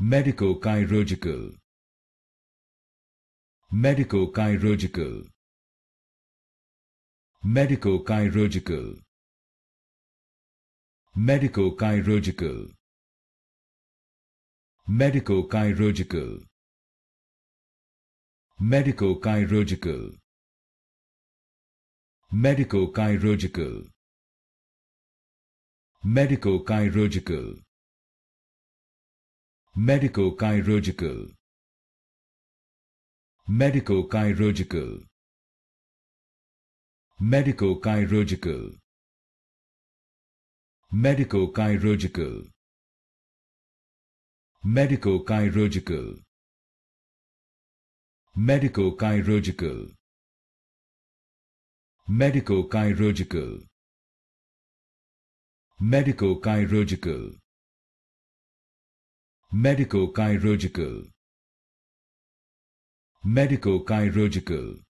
medico-chirurgical medico-chirurgical medico-chirurgical medico-chirurgical medico-chirurgical medico-chirurgical medico-chirurgical medico-chirurgical medico-chirurgical medico-chirurgical medico-chirurgical medico-chirurgical medico-chirurgical medico-chirurgical medico-chirurgical medico-chirurgical Medico-chirurgical Medico-chirurgical